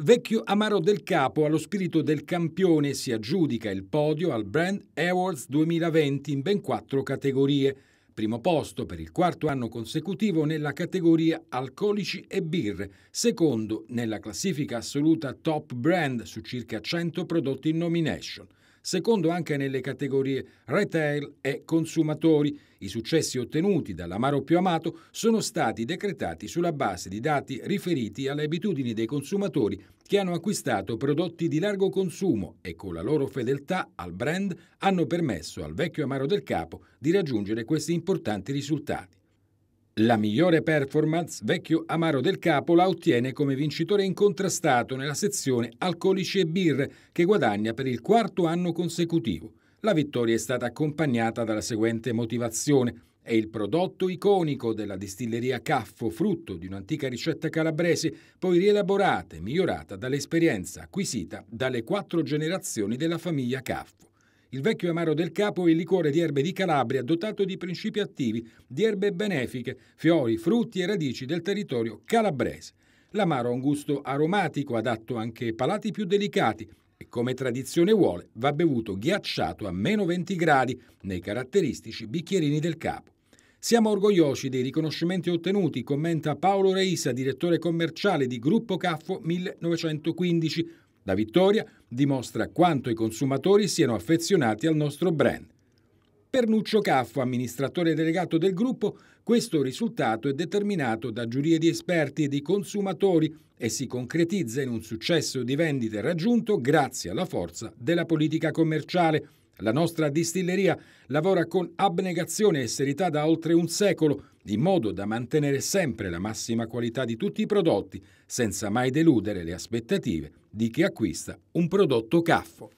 Vecchio amaro del capo, allo spirito del campione si aggiudica il podio al Brand Awards 2020 in ben quattro categorie. Primo posto per il quarto anno consecutivo nella categoria alcolici e birre, secondo nella classifica assoluta Top Brand su circa 100 prodotti in nomination secondo anche nelle categorie retail e consumatori. I successi ottenuti dall'amaro più amato sono stati decretati sulla base di dati riferiti alle abitudini dei consumatori che hanno acquistato prodotti di largo consumo e con la loro fedeltà al brand hanno permesso al vecchio amaro del capo di raggiungere questi importanti risultati. La migliore performance Vecchio Amaro del Capo la ottiene come vincitore incontrastato nella sezione Alcolici e Birre che guadagna per il quarto anno consecutivo. La vittoria è stata accompagnata dalla seguente motivazione. È il prodotto iconico della distilleria Caffo, frutto di un'antica ricetta calabrese, poi rielaborata e migliorata dall'esperienza acquisita dalle quattro generazioni della famiglia Caffo. Il vecchio amaro del capo è il liquore di erbe di Calabria dotato di principi attivi, di erbe benefiche, fiori, frutti e radici del territorio calabrese. L'amaro ha un gusto aromatico adatto anche ai palati più delicati e come tradizione vuole va bevuto ghiacciato a meno 20 gradi nei caratteristici bicchierini del capo. Siamo orgogliosi dei riconoscimenti ottenuti, commenta Paolo Reisa, direttore commerciale di Gruppo Caffo 1915 la vittoria dimostra quanto i consumatori siano affezionati al nostro brand. Per Nuccio Caffo, amministratore delegato del gruppo, questo risultato è determinato da giurie di esperti e di consumatori e si concretizza in un successo di vendite raggiunto grazie alla forza della politica commerciale la nostra distilleria lavora con abnegazione e serietà da oltre un secolo, in modo da mantenere sempre la massima qualità di tutti i prodotti, senza mai deludere le aspettative di chi acquista un prodotto caffo.